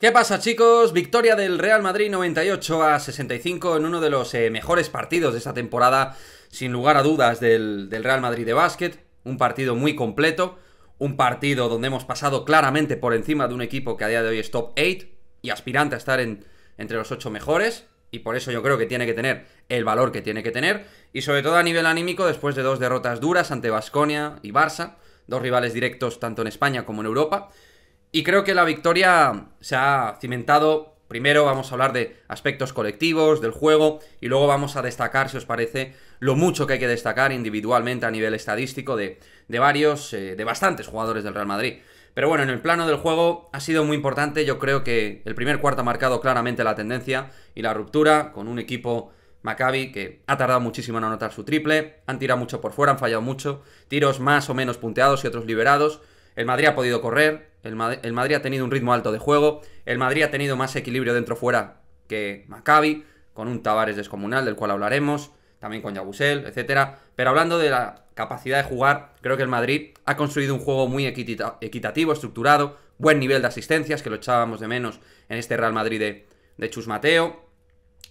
¿Qué pasa chicos? Victoria del Real Madrid 98 a 65 en uno de los eh, mejores partidos de esta temporada, sin lugar a dudas, del, Real Madrid de básquet. Un partido muy completo, un partido donde hemos pasado claramente por encima de un equipo que a día de hoy es top 8 y aspirante a estar entre los 8 mejores. Y por eso yo creo que tiene que tener el valor que tiene que tener. Y sobre todo a nivel anímico, después de dos derrotas duras ante Basconia y Barça, dos rivales directos tanto en España como en Europa y creo que la victoria se ha cimentado. Primero vamos a hablar de aspectos colectivos, del juego, y luego vamos a destacar, si os parece, lo mucho que hay que destacar individualmente a nivel estadístico de, varios, eh, de bastantes jugadores del Real Madrid. Pero bueno, en el plano del juego ha sido muy importante, yo creo que el primer cuarto ha marcado claramente la tendencia y la ruptura con un equipo Maccabi que ha tardado muchísimo en anotar su triple, han tirado mucho por fuera, han fallado mucho, tiros más o menos punteados y otros liberados, el Madrid ha podido correr, el, Madrid ha tenido un ritmo alto de juego. El Madrid ha tenido más equilibrio dentro-fuera que Maccabi, con un Tavares descomunal, del cual hablaremos. También con Yabusel, etcétera. Pero hablando de la capacidad de jugar, creo que el Madrid ha construido un juego muy equitativo, estructurado, buen nivel de asistencias, que lo echábamos de menos en este Real Madrid de, de Chus Mateo,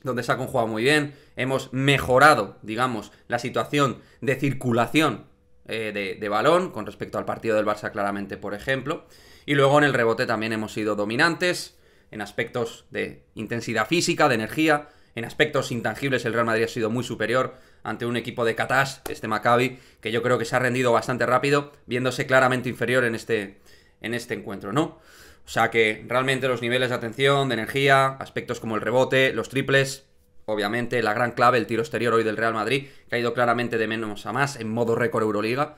donde se ha conjugado muy bien. Hemos mejorado, digamos, la situación de circulación eh, de, balón con respecto al partido del Barça claramente, por ejemplo. Y luego en el rebote también hemos sido dominantes en aspectos de intensidad física, de energía, en aspectos intangibles el Real Madrid ha sido muy superior ante un equipo de catas este Maccabi, que yo creo que se ha rendido bastante rápido, viéndose claramente inferior en este, en este encuentro, ¿no? O sea que realmente los niveles de atención, de energía, aspectos como el rebote, los triples, obviamente, la gran clave, el tiro exterior hoy del Real Madrid, que ha ido claramente de menos a más en modo récord Euroliga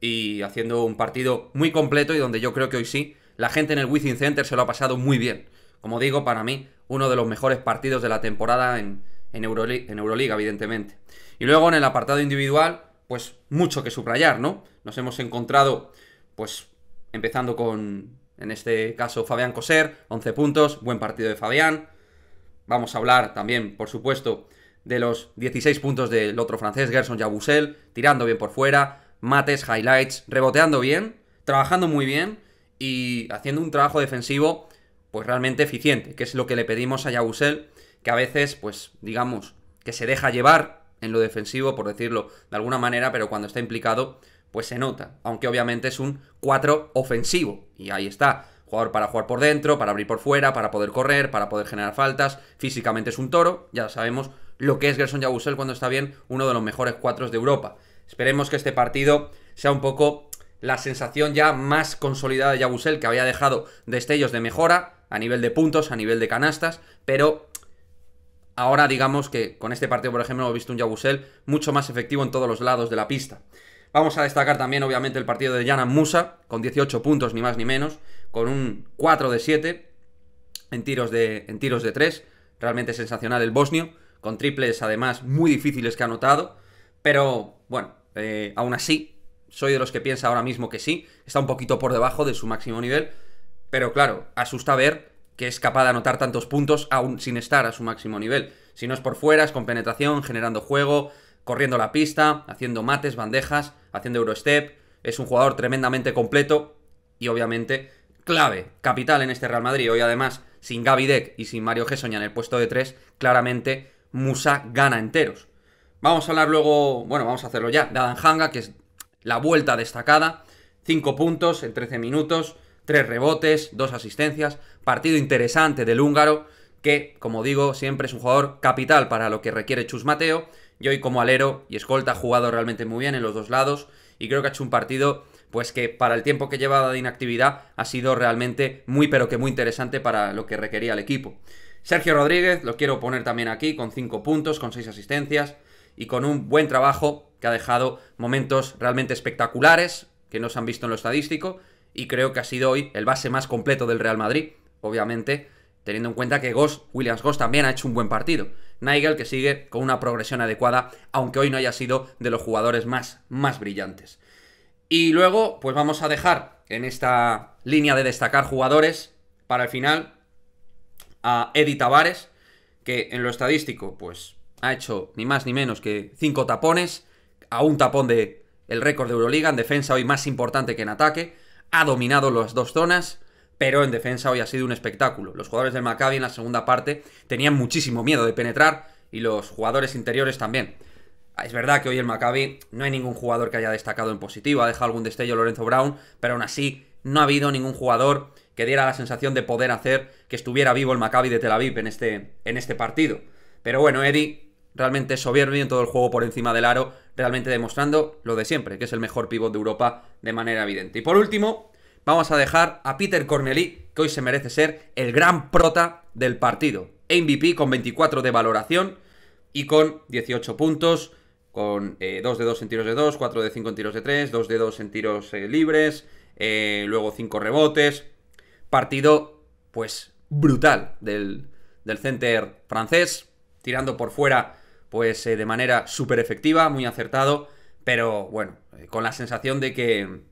y haciendo un partido muy completo y donde yo creo que hoy sí, la gente en el Wizzing Center se lo ha pasado muy bien. Como digo, para mí, uno de los mejores partidos de la temporada en, en Euroliga, evidentemente. Y luego en el apartado individual, pues mucho que subrayar, ¿no? Nos hemos encontrado, pues, empezando con, en este caso, Fabián Coser, 11 puntos, buen partido de Fabián. Vamos a hablar también, por supuesto, de los 16 puntos del otro francés, Gerson Yabusel, tirando bien por fuera, mates, highlights, reboteando bien, trabajando muy bien y haciendo un trabajo defensivo pues realmente eficiente, que es lo que le pedimos a Yabusel, que a veces, pues digamos, que se deja llevar en lo defensivo, por decirlo de alguna manera, pero cuando está implicado, pues se nota, aunque obviamente es un 4 ofensivo, y ahí está, Jugador para jugar por dentro, para abrir por fuera, para poder correr, para poder generar faltas. Físicamente es un toro, ya sabemos lo que es Gerson Yabusel cuando está bien, uno de los mejores cuatro de Europa. Esperemos que este partido sea un poco la sensación ya más consolidada de Yabusel, que había dejado destellos de mejora a nivel de puntos, a nivel de canastas, pero ahora digamos que con este partido, por ejemplo, hemos visto un Yabusel mucho más efectivo en todos los lados de la pista. Vamos a destacar también, obviamente, el partido de Yana Musa, con 18 puntos, ni más ni menos, con un 4 de 7 en tiros de, en tiros de 3. Realmente sensacional el bosnio, con triples además muy difíciles que ha anotado. Pero bueno, eh, aún así, soy de los que piensa ahora mismo que sí, está un poquito por debajo de su máximo nivel. Pero claro, asusta ver que es capaz de anotar tantos puntos aún sin estar a su máximo nivel. Si no es por fuera, es con penetración, generando juego, corriendo la pista, haciendo mates, bandejas, haciendo Eurostep. Es un jugador tremendamente completo y obviamente clave, capital en este Real Madrid. Hoy además, sin Gaby Deck y sin Mario Gessoña en el puesto de 3, claramente Musa gana enteros. Vamos a hablar luego, bueno, vamos a hacerlo ya, de Hanga, que es la vuelta destacada. 5 puntos en 13 minutos, 3 rebotes, 2 asistencias. Partido interesante del húngaro, que, como digo, siempre es un jugador capital para lo que requiere Chus Mateo hoy como alero y escolta ha jugado realmente muy bien en los dos lados y creo que ha hecho un partido pues que para el tiempo que llevaba de inactividad ha sido realmente muy pero que muy interesante para lo que requería el equipo. Sergio Rodríguez lo quiero poner también aquí con 5 puntos, con 6 asistencias y con un buen trabajo que ha dejado momentos realmente espectaculares que no se han visto en lo estadístico y creo que ha sido hoy el base más completo del Real Madrid, obviamente teniendo en cuenta que Williams Goss también ha hecho un buen partido. Nigel que sigue con una progresión adecuada, aunque hoy no haya sido de los jugadores más, más brillantes. Y luego, pues vamos a dejar en esta línea de destacar jugadores, para el final, a Eddie Tavares, que en lo estadístico, pues ha hecho ni más ni menos que 5 tapones, a un tapón de el récord de Euroliga, en defensa hoy más importante que en ataque, ha dominado las dos zonas, pero en defensa hoy ha sido un espectáculo. Los jugadores del Maccabi en la segunda parte tenían muchísimo miedo de penetrar y los jugadores interiores también. Ah, es verdad que hoy el Maccabi no hay ningún jugador que haya destacado en positivo, ha dejado algún destello Lorenzo Brown, pero aún así no ha habido ningún jugador que diera la sensación de poder hacer que estuviera vivo el Maccabi de Tel Aviv en este, en este partido. Pero bueno, Eddie realmente soberbio en todo el juego por encima del aro, realmente demostrando lo de siempre, que es el mejor pívot de Europa de manera evidente. Y por último, vamos a dejar a Peter Corneli, que hoy se merece ser el gran prota del partido. MVP con 24 de valoración y con 18 puntos, con 2 eh, de 2 en tiros de 2, 4 de 5 en tiros de 3, 2 de 2 en tiros eh, libres, eh, luego 5 rebotes. Partido, pues, brutal del, del center francés, tirando por fuera, pues, de manera súper efectiva, muy acertado, pero bueno, con la sensación de que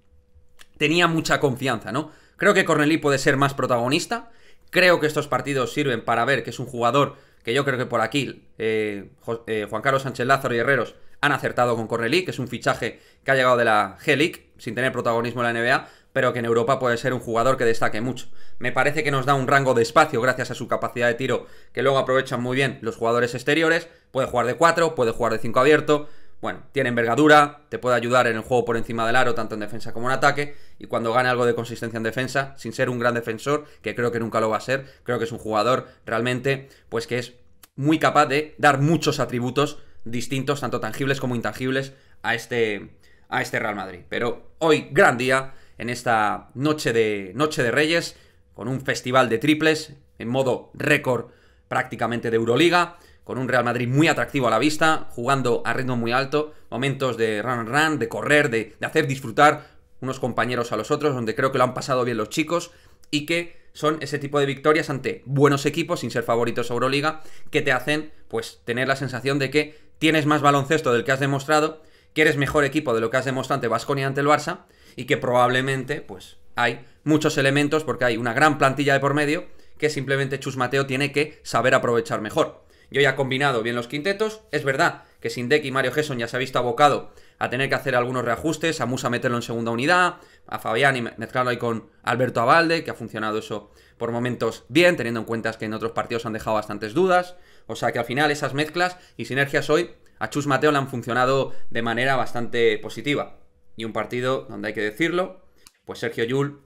tenía mucha confianza, ¿no? Creo que Cornelí puede ser más protagonista. Creo que estos partidos sirven para ver que es un jugador que yo creo que por aquí eh, eh, Juan Carlos Sánchez Lázaro y Herreros han acertado con Cornelí, que es un fichaje que ha llegado de la G-League, sin tener protagonismo en la NBA, pero que en Europa puede ser un jugador que destaque mucho. Me parece que nos da un rango de espacio gracias a su capacidad de tiro, que luego aprovechan muy bien los jugadores exteriores. Puede jugar de 4, puede jugar de 5 abierto. Bueno, tiene envergadura, te puede ayudar en el juego por encima del aro, tanto en defensa como en ataque y cuando gane algo de consistencia en defensa, sin ser un gran defensor, que creo que nunca lo va a ser, creo que es un jugador realmente, pues que es muy capaz de dar muchos atributos distintos, tanto tangibles como intangibles, a este, a este Real Madrid. Pero hoy, gran día, en esta noche de, noche de Reyes, con un festival de triples, en modo récord prácticamente de Euroliga, con un Real Madrid muy atractivo a la vista, jugando a ritmo muy alto, momentos de run run, de correr, de hacer disfrutar unos compañeros a los otros, donde creo que lo han pasado bien los chicos y que son ese tipo de victorias ante buenos equipos, sin ser favoritos a Euroliga, que te hacen pues tener la sensación de que tienes más baloncesto del que has demostrado, que eres mejor equipo de lo que has demostrado ante y ante el Barça y que probablemente pues hay muchos elementos porque hay una gran plantilla de por medio que simplemente Chus Mateo tiene que saber aprovechar mejor. Yo ya he combinado bien los quintetos, es verdad que sin Deck y Mario Gesson ya se ha visto abocado a tener que hacer algunos reajustes, a Musa meterlo en segunda unidad, a Fabián y mezclarlo ahí con Alberto Abalde, que ha funcionado eso por momentos bien, teniendo en cuenta que en otros partidos han dejado bastantes dudas. O sea que al final esas mezclas y sinergias hoy a Chus Mateo le han funcionado de manera bastante positiva. Y un partido donde hay que decirlo, pues Sergio Yul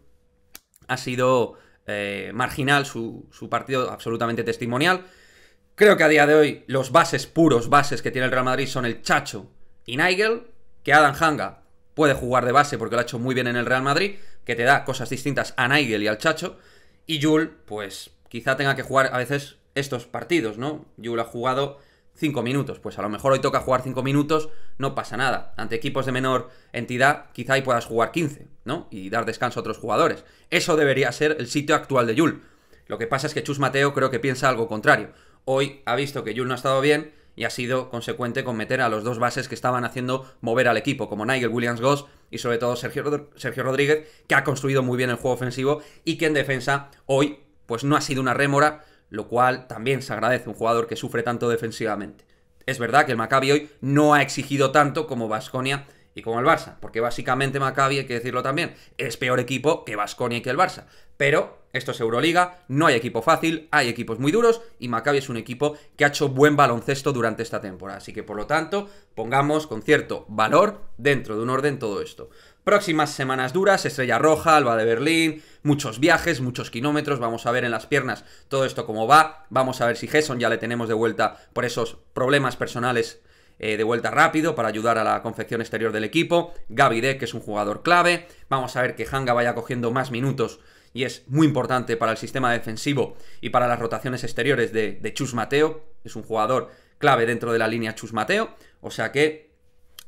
ha sido eh, marginal su, su partido absolutamente testimonial. Creo que a día de hoy los bases puros, bases que tiene el Real Madrid son el Chacho y Nigel que Adam Hanga puede jugar de base porque lo ha hecho muy bien en el Real Madrid, que te da cosas distintas a Nigel y al Chacho, y Jul, pues quizá tenga que jugar a veces estos partidos, ¿no? Jul ha jugado 5 minutos, pues a lo mejor hoy toca jugar 5 minutos, no pasa nada. Ante equipos de menor entidad, quizá ahí puedas jugar 15, ¿no? Y dar descanso a otros jugadores. Eso debería ser el sitio actual de Jul. Lo que pasa es que Chus Mateo creo que piensa algo contrario. Hoy ha visto que Jul no ha estado bien, y ha sido consecuente con meter a los dos bases que estaban haciendo mover al equipo, como Nigel Williams-Goss y sobre todo Sergio, Rodríguez, que ha construido muy bien el juego ofensivo y que en defensa hoy pues no ha sido una rémora, lo cual también se agradece un jugador que sufre tanto defensivamente. Es verdad que el Maccabi hoy no ha exigido tanto como Vasconia y como el Barça, porque básicamente Maccabi, hay que decirlo también, es peor equipo que Vasconia y que el Barça, pero esto es Euroliga, no hay equipo fácil, hay equipos muy duros y Maccabi es un equipo que ha hecho buen baloncesto durante esta temporada. Así que por lo tanto, pongamos con cierto valor dentro de un orden todo esto. Próximas semanas duras, Estrella Roja, Alba de Berlín, muchos viajes, muchos kilómetros, vamos a ver en las piernas todo esto cómo va, vamos a ver si Gesson ya le tenemos de vuelta por esos problemas personales eh, de vuelta rápido para ayudar a la confección exterior del equipo, Gaby Deck, que es un jugador clave, vamos a ver que Hanga vaya cogiendo más minutos y es muy importante para el sistema defensivo y para las rotaciones exteriores de, Chus Mateo. Es un jugador clave dentro de la línea Chus Mateo. O sea que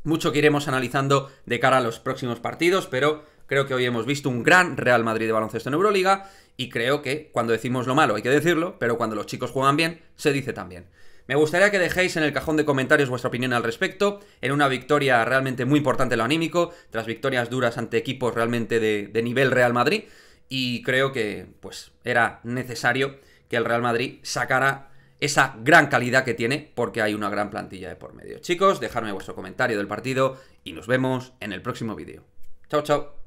mucho que iremos analizando de cara a los próximos partidos, pero creo que hoy hemos visto un gran Real Madrid de baloncesto en Euroliga y creo que cuando decimos lo malo hay que decirlo, pero cuando los chicos juegan bien, se dice también. Me gustaría que dejéis en el cajón de comentarios vuestra opinión al respecto, en una victoria realmente muy importante lo anímico, tras victorias duras ante equipos realmente de nivel Real Madrid y creo que pues era necesario que el Real Madrid sacara esa gran calidad que tiene porque hay una gran plantilla de por medio. Chicos, dejadme vuestro comentario del partido y nos vemos en el próximo vídeo. Chao, chao.